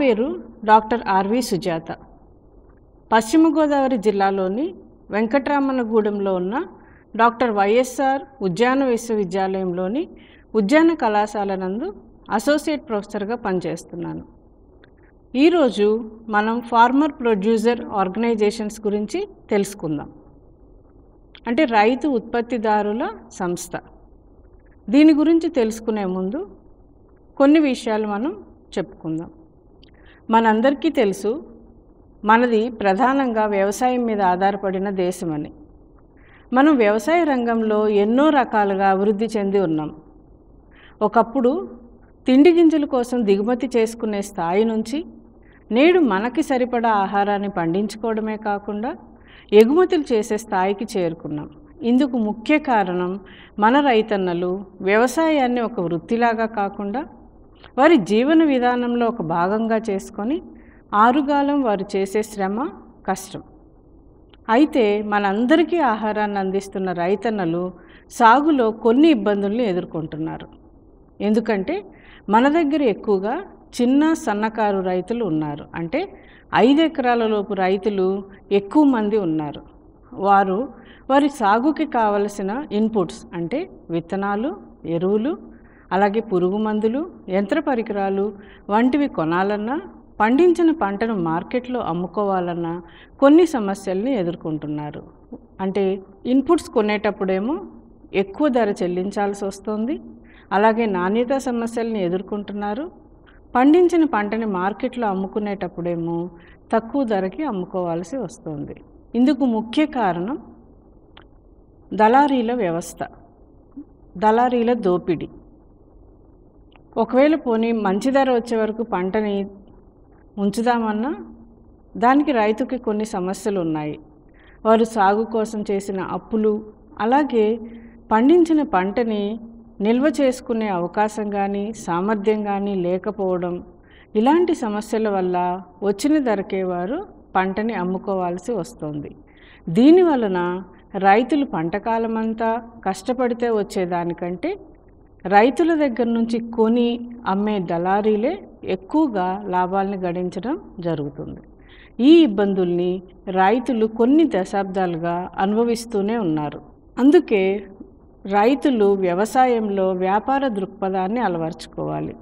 పేరు doctor RV Sujatha పశ్చిమ గోదావరి జిల్లాలోని వెంకటరామనగూడెంలో ఉన్న డాక్టర్ వైఎస్ఆర్ ఉద్యాన విశ్వవిద్యాలయంలోని ఉద్యాన కళాశాల నందు అసోసియేట్ ప్రొఫెసర్గా పనిచేస్తున్నాను ఈరోజు మనం ఫార్మర్ ప్రొడ్యూసర్ ఆర్గనైజేషన్స్ గురించి తెలుసుకుందాం అంటే రైతు ఉత్పత్తిదారుల సంస్థ దీని గురించి తెలుసుకునే ముందు కొన్ని విషయాలు మనం చెప్పుకుందాం మనందరికీ తెలుసు మనది ప్రధానంగా వ్యవసాయం మీద ఆధారపడిన దేశమని మనం వ్యవసాయ రంగంలో ఎన్నో రకాలుగా అభివృద్ధి చెంది ఉన్నాం ఒకప్పుడు తిండి గింజల కోసం దిగుమతి చేసుకునే స్థాయి నుంచి నేడు మనకి సరిపడా ఆహారాన్ని పండించుకోవడమే కాకుండా ఎగుమతులు చేసే స్థాయికి చేరుకున్నాం ఇందుకు ముఖ్య కారణం మన రైతన్నలు వ్యవసాయాన్ని ఒక వృత్తిలాగా కాకుండా వారి జీవన విధానంలో ఒక భాగంగా చేసుకొని ఆరుగాలం వారు చేసే శ్రమ కష్టం అయితే మనందరికీ ఆహారాన్ని అందిస్తున్న రైతన్నలు సాగులో కొన్ని ఇబ్బందుల్ని ఎదుర్కొంటున్నారు ఎందుకంటే మన దగ్గర ఎక్కువగా చిన్న సన్నకారు రైతులు ఉన్నారు అంటే ఐదు ఎకరాల లోపు రైతులు ఎక్కువ మంది ఉన్నారు వారు వారి సాగుకి కావలసిన ఇన్పుట్స్ అంటే విత్తనాలు ఎరువులు అలాగే పురుగు మందులు యంత్ర పరికరాలు వంటివి కొనాలన్నా పండించిన పంటను మార్కెట్లో అమ్ముకోవాలన్నా కొన్ని సమస్యల్ని ఎదుర్కొంటున్నారు అంటే ఇన్పుట్స్ కొనేటప్పుడేమో ఎక్కువ ధర చెల్లించాల్సి వస్తుంది అలాగే నాణ్యత సమస్యల్ని ఎదుర్కొంటున్నారు పండించిన పంటని మార్కెట్లో అమ్ముకునేటప్పుడేమో తక్కువ ధరకి అమ్ముకోవాల్సి వస్తుంది ఇందుకు ముఖ్య కారణం దళారీల వ్యవస్థ దళారీల దోపిడీ ఒకవేళ పోనీ మంచి ధర వచ్చే వరకు పంటని ఉంచుదామన్నా దానికి రైతుకి కొన్ని సమస్యలు ఉన్నాయి వారు సాగు కోసం చేసిన అప్పులు అలాగే పండించిన పంటని నిల్వ చేసుకునే అవకాశం కానీ సామర్థ్యం కానీ లేకపోవడం ఇలాంటి సమస్యల వల్ల వచ్చిన ధరకే వారు పంటని అమ్ముకోవాల్సి వస్తుంది దీనివలన రైతులు పంటకాలమంతా కష్టపడితే వచ్చేదానికంటే రైతుల దగ్గర నుంచి కొని అమ్మే దళారీలే ఎక్కువగా లాభాలను గడించడం జరుగుతుంది ఈ ఇబ్బందుల్ని రైతులు కొన్ని దశాబ్దాలుగా అనుభవిస్తూనే ఉన్నారు అందుకే రైతులు వ్యవసాయంలో వ్యాపార దృక్పథాన్ని అలవర్చుకోవాలి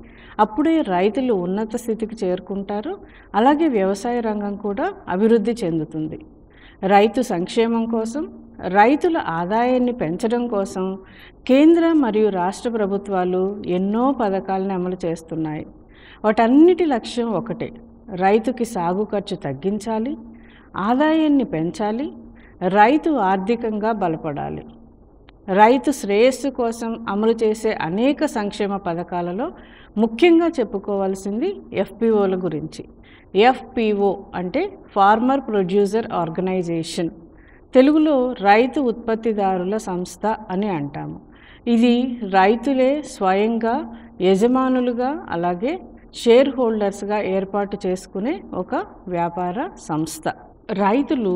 అప్పుడే రైతులు ఉన్నత స్థితికి చేరుకుంటారు అలాగే వ్యవసాయ రంగం కూడా అభివృద్ధి చెందుతుంది రైతు సంక్షేమం కోసం రైతుల ఆదాయాన్ని పెంచడం కోసం కేంద్ర మరియు రాష్ట్ర ప్రభుత్వాలు ఎన్నో పథకాలను అమలు చేస్తున్నాయి వాటన్నిటి లక్ష్యం ఒకటే రైతుకి సాగు ఖర్చు తగ్గించాలి ఆదాయాన్ని పెంచాలి రైతు ఆర్థికంగా బలపడాలి రైతు శ్రేయస్సు కోసం అమలు చేసే అనేక సంక్షేమ పథకాలలో ముఖ్యంగా చెప్పుకోవాల్సింది ఎఫ్పిఓల గురించి ఎఫ్పిఓ అంటే ఫార్మర్ ప్రొడ్యూసర్ ఆర్గనైజేషన్ తెలుగులో రైతు ఉత్పత్తిదారుల సంస్థ అని అంటాము ఇది రైతులే స్వయంగా యజమానులుగా అలాగే షేర్ హోల్డర్స్గా ఏర్పాటు చేసుకునే ఒక వ్యాపార సంస్థ రైతులు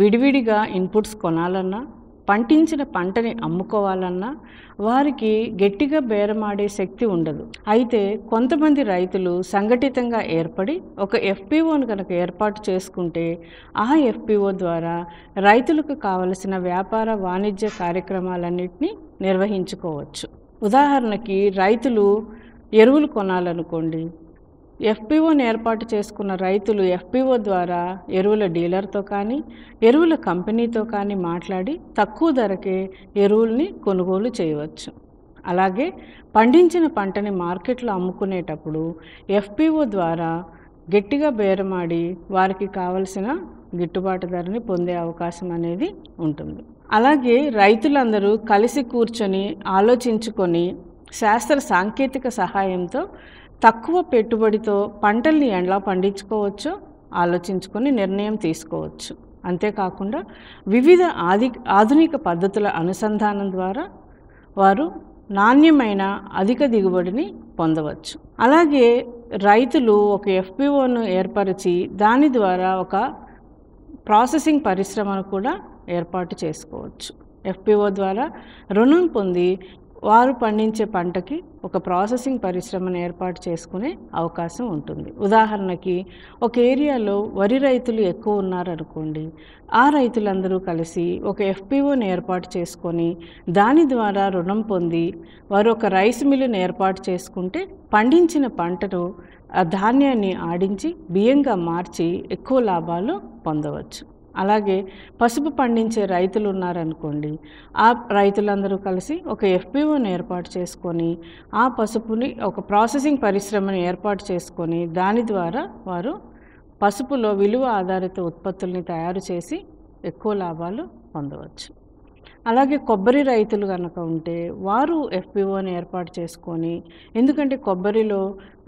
విడివిడిగా ఇన్పుట్స్ కొనాలన్నా పంటించిన పంటని అమ్ముకోవాలన్నా వారికి గట్టిగా బేరమాడే శక్తి ఉండదు అయితే కొంతమంది రైతులు సంఘటితంగా ఏర్పడి ఒక ఎఫ్పిఓను కనుక ఏర్పాటు చేసుకుంటే ఆ ఎఫ్పిఓ ద్వారా రైతులకు కావలసిన వ్యాపార వాణిజ్య కార్యక్రమాలన్నింటినీ నిర్వహించుకోవచ్చు ఉదాహరణకి రైతులు ఎరువులు కొనాలనుకోండి ఎఫ్పిఓని ఏర్పాటు చేసుకున్న రైతులు ఎఫ్పిఓ ద్వారా ఎరువుల డీలర్తో కానీ ఎరువుల కంపెనీతో కానీ మాట్లాడి తక్కువ ధరకే ఎరువుల్ని కొనుగోలు చేయవచ్చు అలాగే పండించిన పంటని మార్కెట్లో అమ్ముకునేటప్పుడు ఎఫ్పిఓ ద్వారా గట్టిగా బేరమాడి వారికి కావలసిన గిట్టుబాటు ధరని పొందే అవకాశం అనేది ఉంటుంది అలాగే రైతులందరూ కలిసి కూర్చొని ఆలోచించుకొని శాస్త్ర సాంకేతిక సహాయంతో తక్కువ పెట్టుబడితో పంటల్ని ఎలా పండించుకోవచ్చు ఆలోచించుకొని నిర్ణయం తీసుకోవచ్చు అంతేకాకుండా వివిధ ఆది ఆధునిక పద్ధతుల అనుసంధానం ద్వారా వారు నాణ్యమైన అధిక దిగుబడిని పొందవచ్చు అలాగే రైతులు ఒక ఎఫ్పిఓను ఏర్పరిచి దాని ద్వారా ఒక ప్రాసెసింగ్ పరిశ్రమను కూడా ఏర్పాటు చేసుకోవచ్చు ఎఫ్పిఓ ద్వారా రుణం పొంది వారు పండించే పంటకి ఒక ప్రాసెసింగ్ పరిశ్రమను ఏర్పాటు చేసుకునే అవకాశం ఉంటుంది ఉదాహరణకి ఒక ఏరియాలో వరి రైతులు ఎక్కువ ఉన్నారనుకోండి ఆ రైతులందరూ కలిసి ఒక ఎఫ్పిఓని ఏర్పాటు చేసుకొని దాని ద్వారా రుణం పొంది వారు ఒక రైస్ మిల్లును ఏర్పాటు చేసుకుంటే పండించిన పంటను ధాన్యాన్ని ఆడించి బియ్యంగా మార్చి ఎక్కువ లాభాలు పొందవచ్చు అలాగే పసుపు పండించే రైతులు ఉన్నారనుకోండి ఆ రైతులందరూ కలిసి ఒక ఎఫ్పిఓని ఏర్పాటు చేసుకొని ఆ పసుపుని ఒక ప్రాసెసింగ్ పరిశ్రమను ఏర్పాటు చేసుకొని దాని ద్వారా వారు పసుపులో విలువ ఆధారిత ఉత్పత్తుల్ని తయారు చేసి ఎక్కువ లాభాలు పొందవచ్చు అలాగే కొబ్బరి రైతులు కనుక ఉంటే వారు ఎఫ్పిఓని ఏర్పాటు చేసుకొని ఎందుకంటే కొబ్బరిలో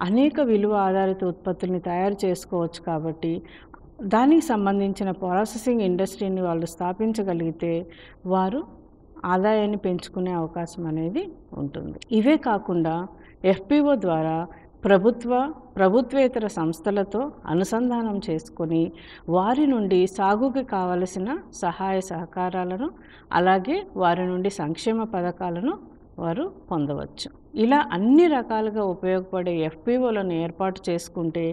అనేక విలువ ఆధారిత ఉత్పత్తుల్ని తయారు చేసుకోవచ్చు కాబట్టి దానికి సంబంధించిన ప్రాసెసింగ్ ఇండస్ట్రీని వాళ్ళు స్థాపించగలిగితే వారు ఆదాయాన్ని పెంచుకునే అవకాశం అనేది ఉంటుంది ఇవే కాకుండా ఎఫ్పిఓ ద్వారా ప్రభుత్వ ప్రభుత్వేతర సంస్థలతో అనుసంధానం చేసుకొని వారి నుండి సాగుకి కావలసిన సహాయ సహకారాలను అలాగే వారి నుండి సంక్షేమ పథకాలను వారు పొందవచ్చు ఇలా అన్ని రకాలుగా ఉపయోగపడే ఎఫ్పిఓలను ఏర్పాటు చేసుకుంటే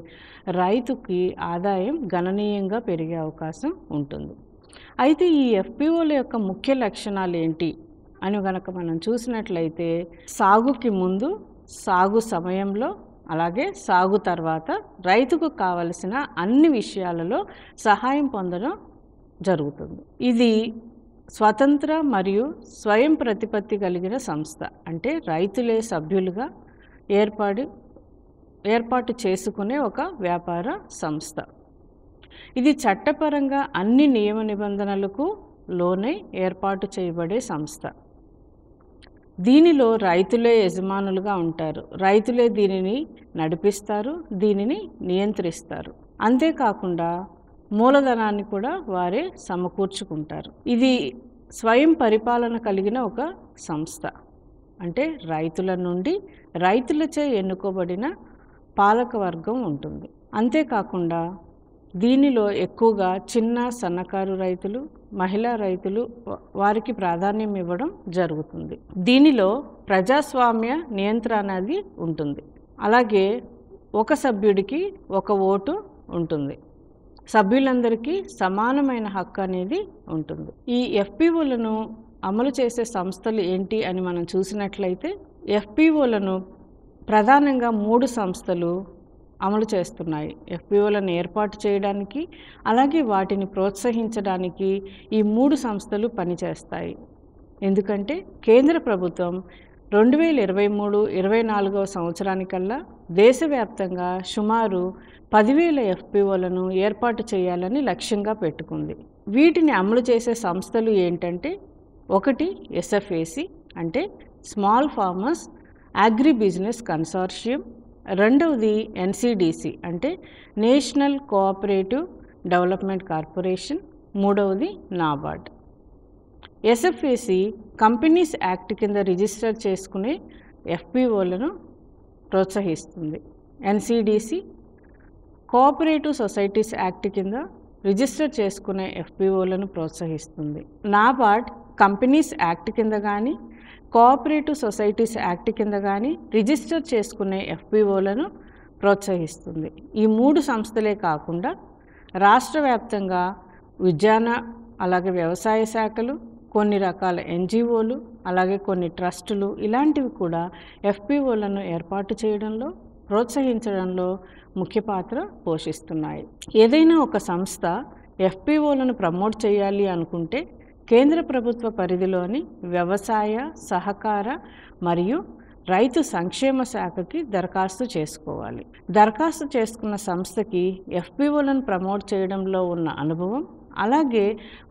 రైతుకి ఆదాయం గణనీయంగా పెరిగే అవకాశం ఉంటుంది అయితే ఈ ఎఫ్పిఓల యొక్క ముఖ్య లక్షణాలు ఏంటి అని కనుక మనం చూసినట్లయితే సాగుకి ముందు సాగు సమయంలో అలాగే సాగు తర్వాత రైతుకు కావలసిన అన్ని విషయాలలో సహాయం పొందడం జరుగుతుంది ఇది స్వతంత్ర మరియు స్వయం ప్రతిపత్తి కలిగిన సంస్థ అంటే రైతులే సభ్యులుగా ఏర్పాటు ఏర్పాటు చేసుకునే ఒక వ్యాపార సంస్థ ఇది చట్టపరంగా అన్ని నియమ నిబంధనలకు లోనే ఏర్పాటు చేయబడే సంస్థ దీనిలో రైతులే యజమానులుగా ఉంటారు రైతులే దీనిని నడిపిస్తారు దీనిని నియంత్రిస్తారు అంతేకాకుండా మూలధనాన్ని కూడా వారే సమకూర్చుకుంటారు ఇది స్వయం పరిపాలన కలిగిన ఒక సంస్థ అంటే రైతుల నుండి రైతులచే ఎన్నుకోబడిన పాలకవర్గం ఉంటుంది అంతేకాకుండా దీనిలో ఎక్కువగా చిన్న సన్నకారు రైతులు మహిళా రైతులు వారికి ప్రాధాన్యం ఇవ్వడం జరుగుతుంది దీనిలో ప్రజాస్వామ్య నియంత్రణ అది ఉంటుంది అలాగే ఒక సభ్యుడికి ఒక ఓటు ఉంటుంది సభ్యులందరికీ సమానమైన హక్కు అనేది ఉంటుంది ఈ ఎఫ్పిఓలను అమలు చేసే సంస్థలు ఏంటి అని మనం చూసినట్లయితే ఎఫ్పిఓలను ప్రధానంగా మూడు సంస్థలు అమలు చేస్తున్నాయి ఎఫ్పిఓలను ఏర్పాటు చేయడానికి అలాగే వాటిని ప్రోత్సహించడానికి ఈ మూడు సంస్థలు పనిచేస్తాయి ఎందుకంటే కేంద్ర ప్రభుత్వం రెండు వేల ఇరవై మూడు ఇరవై నాలుగవ సంవత్సరానికల్లా దేశవ్యాప్తంగా సుమారు పదివేల ఎఫ్పిఓలను ఏర్పాటు చేయాలని లక్ష్యంగా పెట్టుకుంది వీటిని అమలు చేసే సంస్థలు ఏంటంటే ఒకటి ఎస్ఎఫ్ఏసి అంటే small farmers agri business consortium రెండవది ఎన్సిడిసి అంటే నేషనల్ కోఆపరేటివ్ డెవలప్మెంట్ కార్పొరేషన్ మూడవది నాబార్డ్ ఎస్ఎఫ్ఏసి కంపెనీస్ యాక్ట్ కింద రిజిస్టర్ చేసుకునే ఎఫ్పిఓలను ప్రోత్సహిస్తుంది ఎన్సిడిసి కోఆపరేటివ్ సొసైటీస్ యాక్ట్ కింద రిజిస్టర్ చేసుకునే ఎఫ్పిఓలను ప్రోత్సహిస్తుంది నాబార్డ్ కంపెనీస్ యాక్ట్ కింద కానీ కోఆపరేటివ్ సొసైటీస్ యాక్ట్ కింద కానీ రిజిస్టర్ చేసుకునే ఎఫ్పిఓలను ప్రోత్సహిస్తుంది ఈ మూడు సంస్థలే కాకుండా రాష్ట్ర వ్యాప్తంగా ఉద్యాన అలాగే వ్యవసాయ శాఖలు కొన్ని రకాల ఎన్జిఓలు అలాగే కొన్ని ట్రస్టులు ఇలాంటివి కూడా ఎఫ్పిఓలను ఏర్పాటు చేయడంలో ప్రోత్సహించడంలో ముఖ్య పాత్ర పోషిస్తున్నాయి ఏదైనా ఒక సంస్థ ఎఫ్పిఓలను ప్రమోట్ చేయాలి అనుకుంటే కేంద్ర ప్రభుత్వ పరిధిలోని వ్యవసాయ సహకార మరియు రైతు సంక్షేమ శాఖకి దరఖాస్తు చేసుకోవాలి దరఖాస్తు చేసుకున్న సంస్థకి ఎఫ్పిఓలను ప్రమోట్ చేయడంలో ఉన్న అనుభవం అలాగే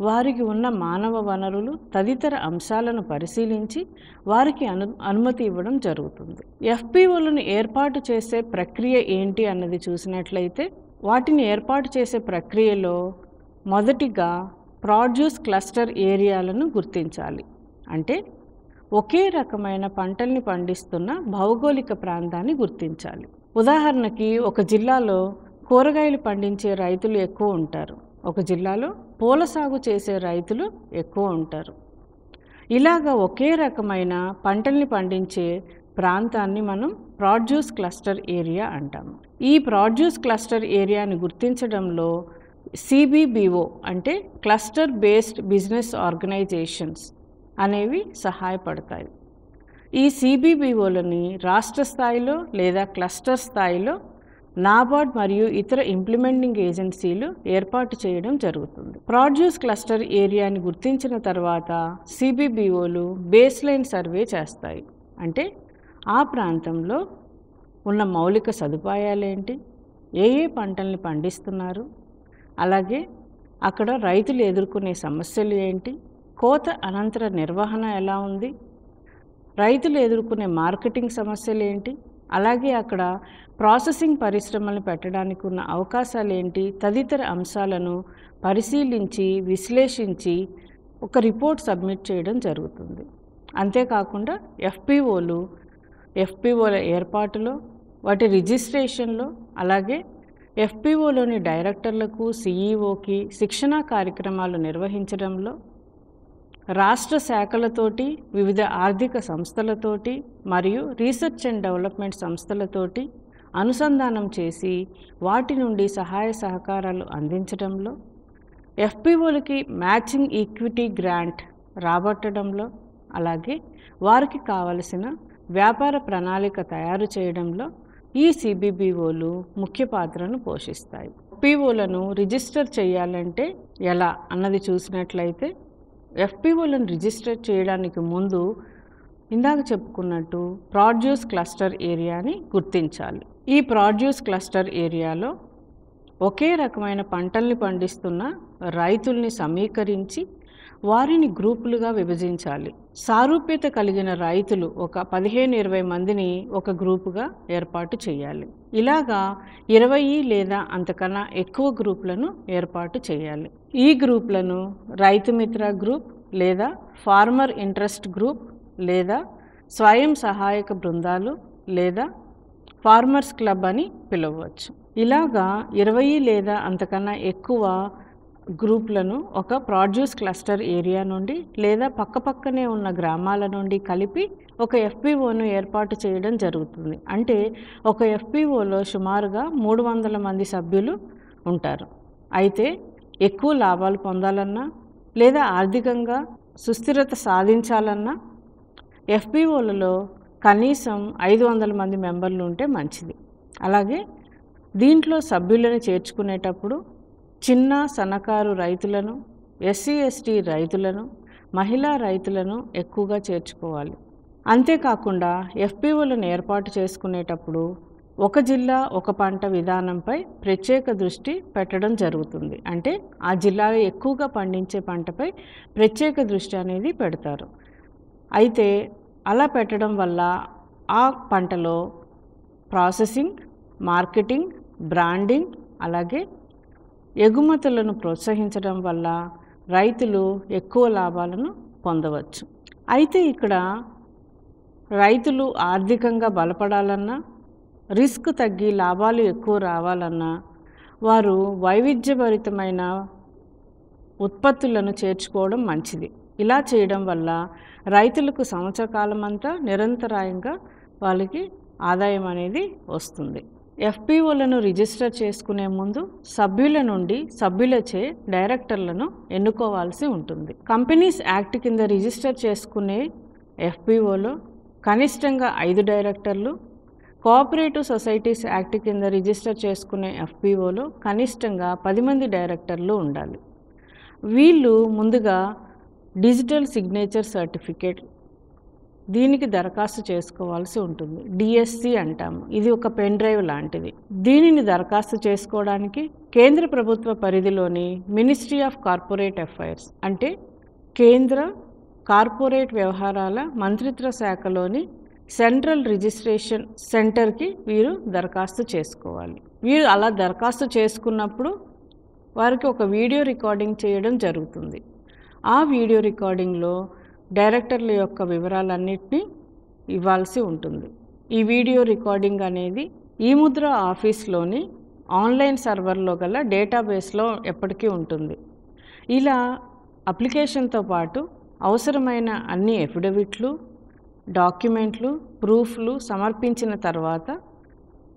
వారికి ఉన్న మానవ వనరులు తదితర అంశాలను పరిశీలించి వారికి అను అనుమతి ఇవ్వడం జరుగుతుంది ఎఫ్పిఓలను ఏర్పాటు చేసే ప్రక్రియ ఏంటి అన్నది చూసినట్లయితే వాటిని ఏర్పాటు చేసే ప్రక్రియలో మొదటిగా ప్రాడ్యూస్ క్లస్టర్ ఏరియాలను గుర్తించాలి అంటే ఒకే రకమైన పంటల్ని పండిస్తున్న భౌగోళిక ప్రాంతాన్ని గుర్తించాలి ఉదాహరణకి ఒక జిల్లాలో కూరగాయలు పండించే రైతులు ఎక్కువ ఉంటారు ఒక జిల్లాలో పూల సాగు చేసే రైతులు ఎక్కువ ఉంటారు ఇలాగ ఒకే రకమైన పంటల్ని పండించే ప్రాంతాన్ని మనం ప్రాడ్యూస్ క్లస్టర్ ఏరియా అంటాము ఈ ప్రాడ్యూస్ క్లస్టర్ ఏరియాని గుర్తించడంలో సిబిబిఓ అంటే క్లస్టర్ బేస్డ్ బిజినెస్ ఆర్గనైజేషన్స్ అనేవి సహాయపడతాయి ఈ సిబిబిఓలని రాష్ట్ర స్థాయిలో లేదా క్లస్టర్ స్థాయిలో నాబార్డ్ మరియు ఇతర ఇంప్లిమెంటింగ్ ఏజెన్సీలు ఏర్పాటు చేయడం జరుగుతుంది ప్రాడ్యూస్ క్లస్టర్ ఏరియాని గుర్తించిన తర్వాత సిబిబిఓలు బేస్ లైన్ సర్వే చేస్తాయి అంటే ఆ ప్రాంతంలో ఉన్న మౌలిక సదుపాయాలేంటి ఏ ఏ పంటల్ని పండిస్తున్నారు అలాగే అక్కడ రైతులు ఎదుర్కొనే సమస్యలు ఏంటి కోత అనంతర నిర్వహణ ఎలా ఉంది రైతులు ఎదుర్కొనే మార్కెటింగ్ సమస్యలు ఏంటి అలాగే అక్కడ ప్రాసెసింగ్ పరిశ్రమలను పెట్టడానికి ఉన్న అవకాశాలు ఏంటి తదితర అంశాలను పరిశీలించి విశ్లేషించి ఒక రిపోర్ట్ సబ్మిట్ చేయడం జరుగుతుంది అంతేకాకుండా ఎఫ్పిఓలు ఎఫ్పిఓల ఏర్పాటులో వాటి రిజిస్ట్రేషన్లో అలాగే ఎఫ్పిఓలోని డైరెక్టర్లకు సిఈఓకి శిక్షణా కార్యక్రమాలు నిర్వహించడంలో రాష్ట్ర శాఖలతోటి వివిధ ఆర్థిక సంస్థలతోటి మరియు రీసెర్చ్ అండ్ డెవలప్మెంట్ సంస్థలతోటి అనుసంధానం చేసి వాటి నుండి సహాయ సహకారాలు అందించడంలో ఎఫ్పిఓలకి మ్యాచింగ్ ఈక్విటీ గ్రాంట్ రాబట్టడంలో అలాగే వారికి కావలసిన వ్యాపార ప్రణాళిక తయారు చేయడంలో ఈ సిబిబిఓలు ముఖ్య పాత్రను పోషిస్తాయి పిఓలను రిజిస్టర్ చేయాలంటే ఎలా అన్నది చూసినట్లయితే ఎఫ్పిఓలను రిజిస్టర్ చేయడానికి ముందు ఇందాక చెప్పుకున్నట్టు ప్రాడ్యూస్ క్లస్టర్ ఏరియాని గుర్తించాలి ఈ ప్రాడ్యూస్ క్లస్టర్ ఏరియాలో ఒకే రకమైన పంటల్ని పండిస్తున్న రైతుల్ని సమీకరించి వారిని గ్రూపులుగా విభజించాలి సారూప్యత కలిగిన రైతులు ఒక పదిహేను ఇరవై మందిని ఒక గ్రూపుగా ఏర్పాటు చేయాలి ఇలాగా ఇరవై లేదా అంతకన్నా ఎక్కువ గ్రూపులను ఏర్పాటు చేయాలి ఈ గ్రూపులను రైతు మిత్ర గ్రూప్ లేదా ఫార్మర్ ఇంట్రెస్ట్ గ్రూప్ లేదా స్వయం సహాయక బృందాలు లేదా ఫార్మర్స్ క్లబ్ అని పిలవచ్చు ఇలాగా ఇరవై లేదా అంతకన్నా ఎక్కువ గ్రూప్లను ఒక ప్రాడ్యూస్ క్లస్టర్ ఏరియా నుండి లేదా పక్కపక్కనే ఉన్న గ్రామాల నుండి కలిపి ఒక ఎఫ్పిఓను ఏర్పాటు చేయడం జరుగుతుంది అంటే ఒక ఎఫ్పిఓలో సుమారుగా మూడు వందల మంది సభ్యులు ఉంటారు అయితే ఎక్కువ లాభాలు పొందాలన్నా లేదా ఆర్థికంగా సుస్థిరత సాధించాలన్నా ఎఫ్పిఓలలో కనీసం ఐదు వందల మంది మెంబర్లు ఉంటే మంచిది అలాగే దీంట్లో సభ్యులను చేర్చుకునేటప్పుడు చిన్న సన్నకారు రైతులను ఎస్సీ ఎస్టీ రైతులను మహిళా రైతులను ఎక్కువగా చేర్చుకోవాలి అంతేకాకుండా ఎఫ్పిఓలను ఏర్పాటు చేసుకునేటప్పుడు ఒక జిల్లా ఒక పంట విధానంపై ప్రత్యేక దృష్టి పెట్టడం జరుగుతుంది అంటే ఆ జిల్లాలో ఎక్కువగా పండించే పంటపై ప్రత్యేక దృష్టి అనేది పెడతారు అయితే అలా పెట్టడం వల్ల ఆ పంటలో ప్రాసెసింగ్ మార్కెటింగ్ బ్రాండింగ్ అలాగే ఎగుమతులను ప్రోత్సహించడం వల్ల రైతులు ఎక్కువ లాభాలను పొందవచ్చు అయితే ఇక్కడ రైతులు ఆర్థికంగా బలపడాలన్నా రిస్క్ తగ్గి లాభాలు ఎక్కువ రావాలన్నా వారు వైవిధ్యభరితమైన ఉత్పత్తులను చేర్చుకోవడం మంచిది ఇలా చేయడం వల్ల రైతులకు సంవత్సర కాలం అంతా నిరంతరాయంగా వాళ్ళకి ఆదాయం అనేది వస్తుంది ఎఫ్పిఓలను రిజిస్టర్ చేసుకునే ముందు సభ్యుల నుండి సభ్యులచే డైరెక్టర్లను ఎన్నుకోవాల్సి ఉంటుంది కంపెనీస్ యాక్ట్ కింద రిజిస్టర్ చేసుకునే ఎఫ్పిఓలో కనిష్టంగా ఐదు డైరెక్టర్లు కోఆపరేటివ్ సొసైటీస్ యాక్ట్ కింద రిజిస్టర్ చేసుకునే ఎఫ్పిఓలో కనిష్టంగా పది మంది డైరెక్టర్లు ఉండాలి వీళ్ళు ముందుగా డిజిటల్ సిగ్నేచర్ సర్టిఫికేట్ దీనికి దరఖాస్తు చేసుకోవాల్సి ఉంటుంది డిఎస్సి అంటాము ఇది ఒక పెన్ డ్రైవ్ లాంటిది దీనిని దరఖాస్తు చేసుకోవడానికి కేంద్ర ప్రభుత్వ పరిధిలోని మినిస్ట్రీ ఆఫ్ కార్పొరేట్ అఫైర్స్ అంటే కేంద్ర కార్పొరేట్ వ్యవహారాల మంత్రిత్వ శాఖలోని సెంట్రల్ రిజిస్ట్రేషన్ సెంటర్కి వీరు దరఖాస్తు చేసుకోవాలి వీరు అలా దరఖాస్తు చేసుకున్నప్పుడు వారికి ఒక వీడియో రికార్డింగ్ చేయడం జరుగుతుంది ఆ వీడియో రికార్డింగ్లో డైరెక్టర్ల యొక్క వివరాలన్నింటినీ ఇవ్వాల్సి ఉంటుంది ఈ వీడియో రికార్డింగ్ అనేది ఈ ముద్ర ఆఫీస్లోని ఆన్లైన్ సర్వర్లో గల డేటాబేస్లో ఎప్పటికీ ఉంటుంది ఇలా అప్లికేషన్తో పాటు అవసరమైన అన్ని ఎఫిడవిట్లు డాక్యుమెంట్లు ప్రూఫ్లు సమర్పించిన తర్వాత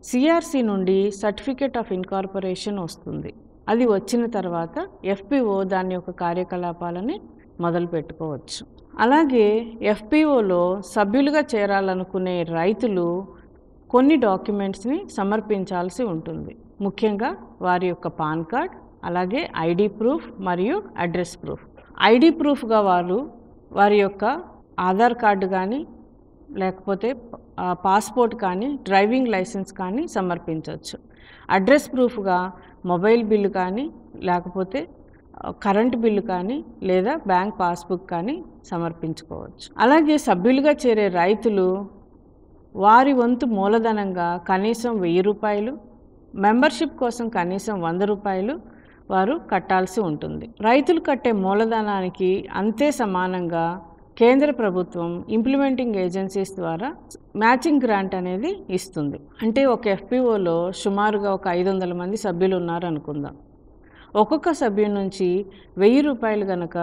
సిఆర్సి నుండి సర్టిఫికేట్ ఆఫ్ ఇన్కార్పొరేషన్ వస్తుంది అది వచ్చిన తర్వాత ఎఫ్పిఓ దాని యొక్క కార్యకలాపాలని మొదలు పెట్టుకోవచ్చు అలాగే ఎఫ్పిఓలో సభ్యులుగా చేరాలనుకునే రైతులు కొన్ని డాక్యుమెంట్స్ని సమర్పించాల్సి ఉంటుంది ముఖ్యంగా వారి యొక్క పాన్ కార్డ్ అలాగే ఐడి ప్రూఫ్ మరియు అడ్రస్ ప్రూఫ్ ఐడి ప్రూఫ్గా వారు వారి యొక్క ఆధార్ కార్డు కానీ లేకపోతే పాస్పోర్ట్ కానీ డ్రైవింగ్ లైసెన్స్ కానీ సమర్పించవచ్చు అడ్రస్ ప్రూఫ్గా మొబైల్ బిల్లు కానీ లేకపోతే కరెంటు బిల్లు కానీ లేదా బ్యాంక్ పాస్బుక్ కానీ సమర్పించుకోవచ్చు అలాగే సభ్యులుగా చేరే రైతులు వారి వంతు మూలధనంగా కనీసం వెయ్యి రూపాయలు మెంబర్షిప్ కోసం కనీసం వంద రూపాయలు వారు కట్టాల్సి ఉంటుంది రైతులు కట్టే మూలధనానికి అంతే సమానంగా కేంద్ర ప్రభుత్వం ఇంప్లిమెంటింగ్ ఏజెన్సీస్ ద్వారా మ్యాచింగ్ గ్రాంట్ అనేది ఇస్తుంది అంటే ఒక ఎఫ్పిఓలో సుమారుగా ఒక ఐదు వందల మంది సభ్యులు ఉన్నారనుకుందాం ఒక్కొక్క సభ్యుడి నుంచి వెయ్యి రూపాయలు గనక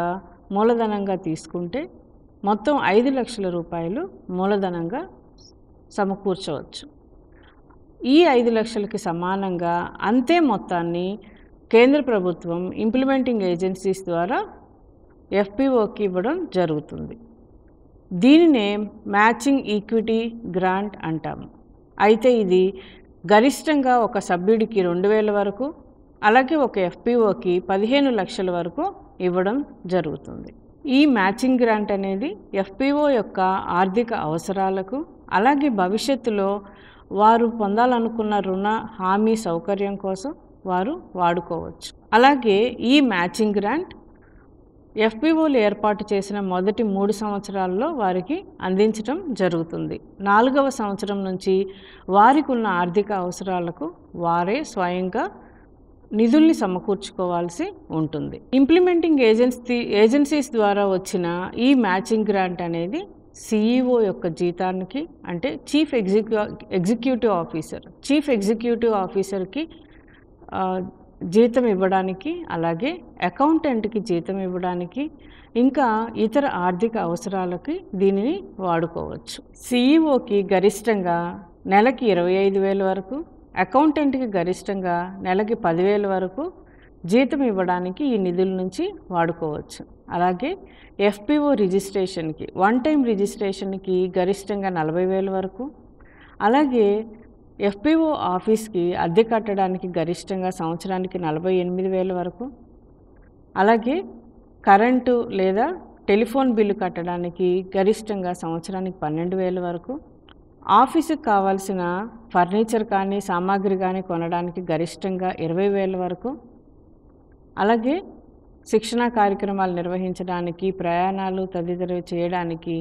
మూలధనంగా తీసుకుంటే మొత్తం ఐదు లక్షల రూపాయలు మూలధనంగా సమకూర్చవచ్చు ఈ ఐదు లక్షలకి సమానంగా అంతే మొత్తాన్ని కేంద్ర ప్రభుత్వం ఇంప్లిమెంటింగ్ ఏజెన్సీస్ ద్వారా ఎఫ్పిఓకి ఇవ్వడం జరుగుతుంది దీనినే మ్యాచింగ్ ఈక్విటీ గ్రాంట్ అంటాము అయితే ఇది గరిష్టంగా ఒక సభ్యుడికి రెండు వేల వరకు అలాగే ఒక ఎఫ్పిఓకి పదిహేను లక్షల వరకు ఇవ్వడం జరుగుతుంది ఈ మ్యాచింగ్ గ్రాంట్ అనేది ఎఫ్పిఓ యొక్క ఆర్థిక అవసరాలకు అలాగే భవిష్యత్తులో వారు పొందాలనుకున్న రుణ హామీ సౌకర్యం కోసం వారు వాడుకోవచ్చు అలాగే ఈ మ్యాచింగ్ గ్రాంట్ ఎఫ్పిఓలు ఏర్పాటు చేసిన మొదటి మూడు సంవత్సరాల్లో వారికి అందించడం జరుగుతుంది నాలుగవ సంవత్సరం నుంచి వారికి ఉన్న ఆర్థిక అవసరాలకు వారే స్వయంగా నిధుల్ని సమకూర్చుకోవాల్సి ఉంటుంది ఇంప్లిమెంటింగ్ ఏజెన్సీ ఏజెన్సీస్ ద్వారా వచ్చిన ఈ మ్యాచింగ్ గ్రాంట్ అనేది సీఈఓ e యొక్క జీతానికి అంటే చీఫ్ ఎగ్జిక్యూ ఎగ్జిక్యూటివ్ ఆఫీసర్ చీఫ్ ఎగ్జిక్యూటివ్ ఆఫీసర్కి జీతం ఇవ్వడానికి అలాగే అకౌంటెంట్కి జీతం ఇవ్వడానికి ఇంకా ఇతర ఆర్థిక అవసరాలకి దీనిని వాడుకోవచ్చు సీఈఓకి e గరిష్టంగా నెలకి ఇరవై ఐదు వేల వరకు అకౌంటెంట్కి గరిష్టంగా నెలకి పదివేల వరకు జీతం ఇవ్వడానికి ఈ నిధుల నుంచి వాడుకోవచ్చు అలాగే ఎఫ్పిఓ రిజిస్ట్రేషన్కి వన్ టైం రిజిస్ట్రేషన్కి గరిష్టంగా నలభై వేల వరకు అలాగే ఎఫ్పిఓ ఆఫీస్కి అద్దె కట్టడానికి గరిష్టంగా సంవత్సరానికి నలభై ఎనిమిది వేల వరకు అలాగే కరెంటు లేదా టెలిఫోన్ బిల్లు కట్టడానికి గరిష్టంగా సంవత్సరానికి పన్నెండు వేల వరకు ఆఫీసుకు కావాల్సిన ఫర్నిచర్ కానీ సామాగ్రి కానీ కొనడానికి గరిష్టంగా ఇరవై వేల వరకు అలాగే శిక్షణా కార్యక్రమాలు నిర్వహించడానికి ప్రయాణాలు తదితరవి చేయడానికి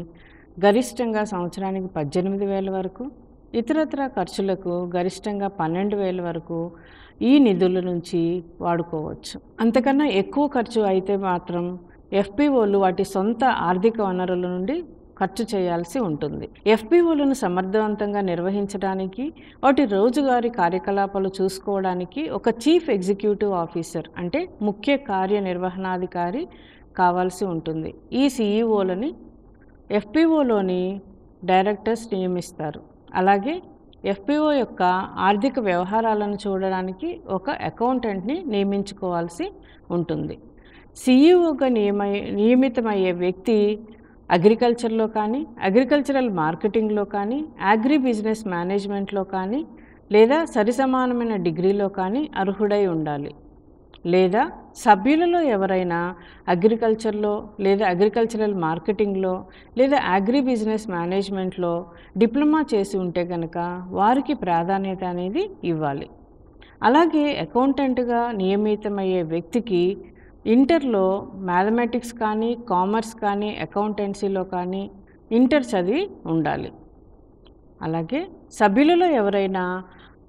గరిష్టంగా సంవత్సరానికి పద్దెనిమిది వేల వరకు ఇతరత్ర ఖర్చులకు గరిష్టంగా పన్నెండు వేల వరకు ఈ నిధుల నుంచి వాడుకోవచ్చు అంతకన్నా ఎక్కువ ఖర్చు అయితే మాత్రం ఎఫ్పిఓలు వాటి సొంత ఆర్థిక వనరుల నుండి ఖర్చు చేయాల్సి ఉంటుంది ఎఫ్పిఓలను సమర్థవంతంగా నిర్వహించడానికి వాటి రోజువారి కార్యకలాపాలు చూసుకోవడానికి ఒక చీఫ్ ఎగ్జిక్యూటివ్ ఆఫీసర్ అంటే ముఖ్య కార్యనిర్వహణాధికారి కావాల్సి ఉంటుంది ఈ సిఈఓలని ఎఫ్పిఓలోని డైరెక్టర్స్ నియమిస్తారు అలాగే ఎఫ్పిఓ యొక్క ఆర్థిక వ్యవహారాలను చూడడానికి ఒక అకౌంటెంట్ని నియమించుకోవాల్సి ఉంటుంది సిఈఓగా నియమ నియమితమయ్యే వ్యక్తి అగ్రికల్చర్లో కానీ అగ్రికల్చరల్ మార్కెటింగ్లో కానీ అగ్రి బిజినెస్ మేనేజ్మెంట్లో కానీ లేదా సరిసమానమైన డిగ్రీలో కానీ అర్హుడై ఉండాలి లేదా సభ్యులలో ఎవరైనా అగ్రికల్చర్లో లేదా అగ్రికల్చరల్ మార్కెటింగ్లో లేదా అగ్రి బిజినెస్ మేనేజ్మెంట్లో డిప్లొమా చేసి ఉంటే కనుక వారికి ప్రాధాన్యత అనేది ఇవ్వాలి అలాగే అకౌంటెంట్గా నియమితమయ్యే వ్యక్తికి ఇంటర్లో మ్యాథమెటిక్స్ కానీ కామర్స్ కానీ అకౌంటెన్సీలో కానీ ఇంటర్ చదివి ఉండాలి అలాగే సభ్యులలో ఎవరైనా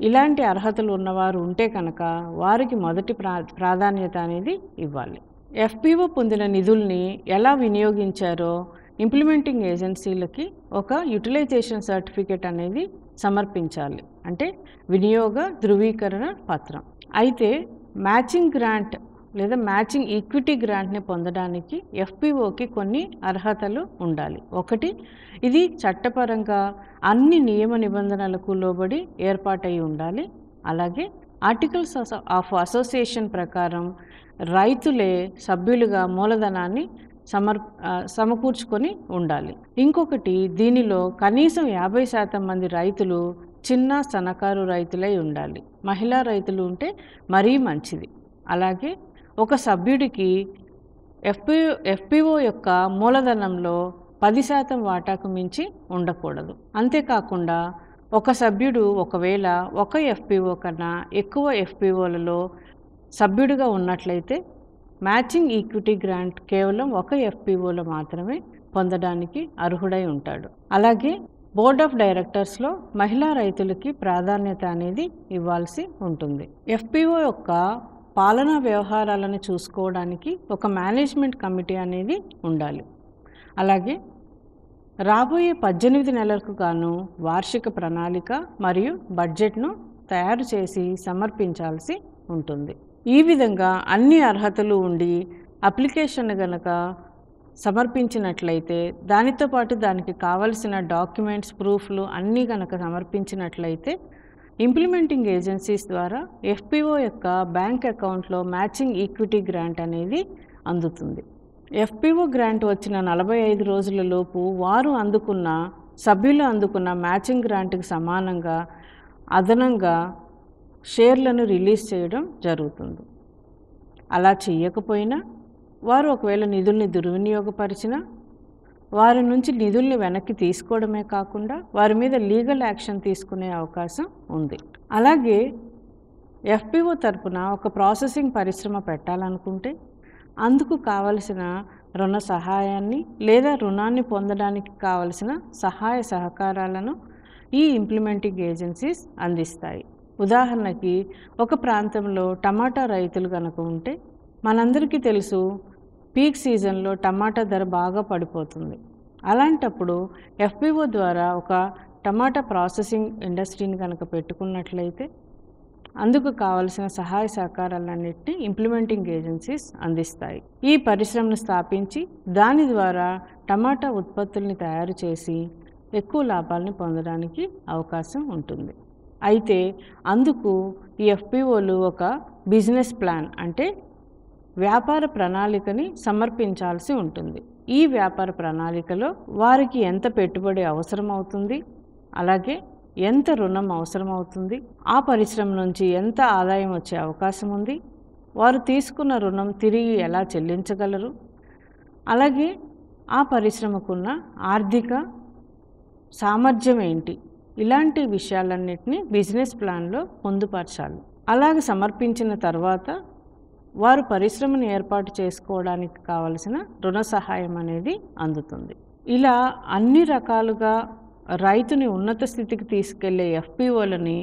ఇలాంటి అర్హతలు ఉన్నవారు ఉంటే కనుక వారికి మొదటి ప్రా ప్రాధాన్యత అనేది ఇవ్వాలి ఎఫ్పిఓ పొందిన నిధుల్ని ఎలా వినియోగించారో ఇంప్లిమెంటింగ్ ఏజెన్సీలకి ఒక యూటిలైజేషన్ సర్టిఫికేట్ అనేది సమర్పించాలి అంటే వినియోగ ధృవీకరణ పత్రం అయితే మ్యాచింగ్ గ్రాంట్ లేదా మ్యాచింగ్ ఈక్విటీ గ్రాంట్ని పొందడానికి ఎఫ్పిఓకి కొన్ని అర్హతలు ఉండాలి ఒకటి ఇది చట్టపరంగా అన్ని నియమ నిబంధనలకు లోబడి ఏర్పాటై ఉండాలి అలాగే ఆర్టికల్స్ ఆఫ్ అసోసియేషన్ ప్రకారం రైతులే సభ్యులుగా మూలధనాన్ని సమర్ సమకూర్చుకొని ఉండాలి ఇంకొకటి దీనిలో కనీసం యాభై శాతం మంది రైతులు చిన్న సన్నకారు రైతులై ఉండాలి మహిళా రైతులు ఉంటే మరీ మంచిది అలాగే ఒక సభ్యుడికి ఎఫ్పి ఎఫ్పిఓ యొక్క మూలధనంలో పది శాతం వాటాకు మించి ఉండకూడదు అంతేకాకుండా ఒక సభ్యుడు ఒకవేళ ఒక ఎఫ్పిఓ కన్నా ఎక్కువ ఎఫ్పిఓలలో సభ్యుడిగా ఉన్నట్లయితే మ్యాచింగ్ ఈక్విటీ గ్రాంట్ కేవలం ఒక ఎఫ్పిఓలో మాత్రమే పొందడానికి అర్హుడై ఉంటాడు అలాగే బోర్డ్ ఆఫ్ డైరెక్టర్స్లో మహిళా రైతులకి ప్రాధాన్యత అనేది ఇవ్వాల్సి ఉంటుంది ఎఫ్పిఓ యొక్క పాలనా వ్యవహారాలను చూసుకోవడానికి ఒక మేనేజ్మెంట్ కమిటీ అనేది ఉండాలి అలాగే రాబోయే పద్దెనిమిది నెలలకు గాను వార్షిక ప్రణాళిక మరియు బడ్జెట్ను తయారు చేసి సమర్పించాల్సి ఉంటుంది ఈ విధంగా అన్ని అర్హతలు ఉండి అప్లికేషన్ గనక సమర్పించినట్లయితే దానితో పాటు దానికి కావలసిన డాక్యుమెంట్స్ ప్రూఫ్లు అన్నీ గనక సమర్పించినట్లయితే ఇంప్లిమెంటింగ్ ఏజెన్సీస్ ద్వారా ఎఫ్పిఓ యొక్క బ్యాంక్ అకౌంట్లో మ్యాచింగ్ ఈక్విటీ గ్రాంట్ అనేది అందుతుంది ఎఫ్పిఓ గ్రాంట్ వచ్చిన నలభై ఐదు రోజుల లోపు వారు అందుకున్న సభ్యులు అందుకున్న మ్యాచింగ్ గ్రాంట్కి సమానంగా అదనంగా షేర్లను రిలీజ్ చేయడం జరుగుతుంది అలా చేయకపోయినా వారు ఒకవేళ నిధుల్ని దుర్వినియోగపరిచినా వారి నుంచి నిధుల్ని వెనక్కి తీసుకోవడమే కాకుండా వారి మీద లీగల్ యాక్షన్ తీసుకునే అవకాశం ఉంది అలాగే ఎఫ్పిఓ తరపున ఒక ప్రాసెసింగ్ పరిశ్రమ పెట్టాలనుకుంటే అందుకు కావలసిన రుణ సహాయాన్ని లేదా రుణాన్ని పొందడానికి కావలసిన సహాయ సహకారాలను ఈ ఇంప్లిమెంటింగ్ ఏజెన్సీస్ అందిస్తాయి ఉదాహరణకి ఒక ప్రాంతంలో టమాటా రైతులు కనుక ఉంటే మనందరికీ తెలుసు పీక్ సీజన్లో టమాటా ధర బాగా పడిపోతుంది అలాంటప్పుడు ఎఫ్పిఓ ద్వారా ఒక టమాటా ప్రాసెసింగ్ ఇండస్ట్రీని కనుక పెట్టుకున్నట్లయితే అందుకు కావలసిన సహాయ సహకారాలన్నింటినీ ఇంప్లిమెంటింగ్ ఏజెన్సీస్ అందిస్తాయి ఈ పరిశ్రమను స్థాపించి దాని ద్వారా టమాటా ఉత్పత్తుల్ని తయారు చేసి ఎక్కువ లాభాలని పొందడానికి అవకాశం ఉంటుంది అయితే అందుకు ఈ ఎఫ్పిఓలు ఒక బిజినెస్ ప్లాన్ అంటే వ్యాపార ప్రణాళికని సమర్పించాల్సి ఉంటుంది ఈ వ్యాపార ప్రణాళికలో వారికి ఎంత పెట్టుబడి అవసరమవుతుంది అలాగే ఎంత రుణం అవసరమవుతుంది ఆ పరిశ్రమ నుంచి ఎంత ఆదాయం వచ్చే అవకాశం ఉంది వారు తీసుకున్న రుణం తిరిగి ఎలా చెల్లించగలరు అలాగే ఆ పరిశ్రమకున్న ఆర్థిక సామర్థ్యం ఏంటి ఇలాంటి విషయాలన్నింటినీ బిజినెస్ ప్లాన్లో పొందుపరచాలి అలాగే సమర్పించిన తర్వాత వారు పరిశ్రమను ఏర్పాటు చేసుకోవడానికి కావలసిన రుణ సహాయం అనేది అందుతుంది ఇలా అన్ని రకాలుగా రైతుని ఉన్నత స్థితికి తీసుకెళ్లే ఎఫ్పిఓలని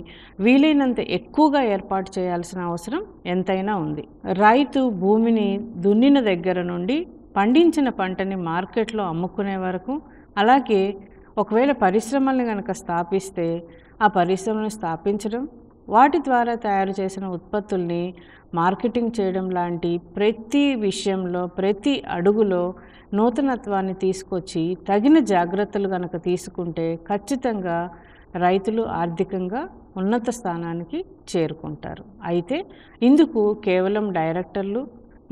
వీలైనంత ఎక్కువగా ఏర్పాటు చేయాల్సిన అవసరం ఎంతైనా ఉంది రైతు భూమిని దున్నిన దగ్గర నుండి పండించిన పంటని మార్కెట్లో అమ్ముకునే వరకు అలాగే ఒకవేళ పరిశ్రమల్ని కనుక స్థాపిస్తే ఆ పరిశ్రమను స్థాపించడం వాటి ద్వారా తయారు చేసిన ఉత్పత్తుల్ని మార్కెటింగ్ చేయడం లాంటి ప్రతి విషయంలో ప్రతి అడుగులో నూతనత్వాన్ని తీసుకొచ్చి తగిన జాగ్రత్తలు కనుక తీసుకుంటే ఖచ్చితంగా రైతులు ఆర్థికంగా ఉన్నత స్థానానికి చేరుకుంటారు అయితే ఇందుకు కేవలం డైరెక్టర్లు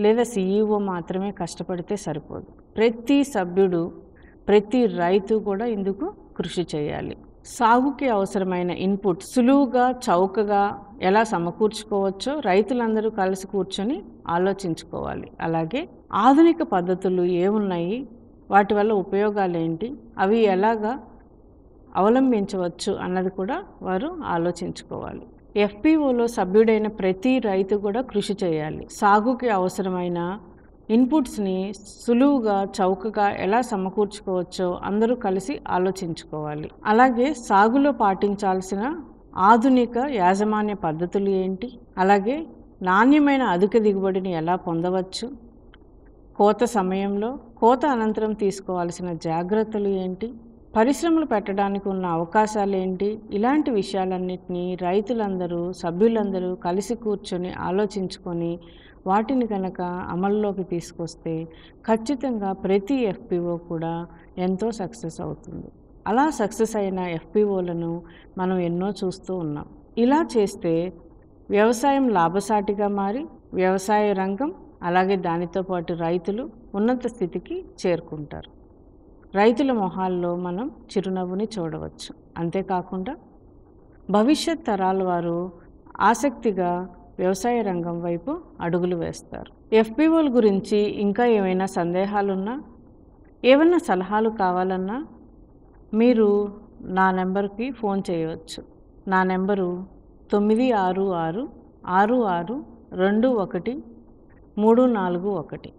లేదా సిఈఓ మాత్రమే కష్టపడితే సరిపోదు ప్రతి సభ్యుడు ప్రతి రైతు కూడా ఇందుకు కృషి చేయాలి సాగుకి అవసరమైన ఇన్పుట్ సులువుగా చౌకగా ఎలా సమకూర్చుకోవచ్చో రైతులందరూ కలిసి కూర్చొని ఆలోచించుకోవాలి అలాగే ఆధునిక పద్ధతులు ఏమున్నాయి వాటి వల్ల ఉపయోగాలు ఏంటి అవి ఎలాగా అవలంబించవచ్చు అన్నది కూడా వారు ఆలోచించుకోవాలి ఎఫ్పిఓలో సభ్యుడైన ప్రతి రైతు కూడా కృషి చేయాలి సాగుకి అవసరమైన ఇన్పుట్స్ని సులువుగా చౌకగా ఎలా సమకూర్చుకోవచ్చో అందరూ కలిసి ఆలోచించుకోవాలి అలాగే సాగులో పాటించాల్సిన ఆధునిక యాజమాన్య పద్ధతులు ఏంటి అలాగే నాణ్యమైన అధిక దిగుబడిని ఎలా పొందవచ్చు కోత సమయంలో కోత అనంతరం తీసుకోవాల్సిన జాగ్రత్తలు ఏంటి పరిశ్రమలు పెట్టడానికి ఉన్న అవకాశాలు ఏంటి ఇలాంటి విషయాలన్నింటినీ రైతులందరూ సభ్యులందరూ కలిసి కూర్చొని ఆలోచించుకొని వాటిని కనుక అమల్లోకి తీసుకొస్తే ఖచ్చితంగా ప్రతి ఎఫ్పిఓ కూడా ఎంతో సక్సెస్ అవుతుంది అలా సక్సెస్ అయిన ఎఫ్పిఓలను మనం ఎన్నో చూస్తూ ఉన్నాం ఇలా చేస్తే వ్యవసాయం లాభసాటిగా మారి వ్యవసాయ రంగం అలాగే దానితో పాటు రైతులు ఉన్నత స్థితికి చేరుకుంటారు రైతుల మొహాల్లో మనం చిరునవ్వుని చూడవచ్చు అంతేకాకుండా భవిష్యత్ తరాల వారు ఆసక్తిగా వ్యవసాయ రంగం వైపు అడుగులు వేస్తారు ఎఫ్పిఓల గురించి ఇంకా ఏమైనా సందేహాలున్నా ఏమైనా సలహాలు కావాలన్నా మీరు నా నెంబర్కి ఫోన్ చేయవచ్చు నా నెంబరు తొమ్మిది ఆరు ఆరు ఆరు ఆరు రెండు ఒకటి మూడు నాలుగు ఒకటి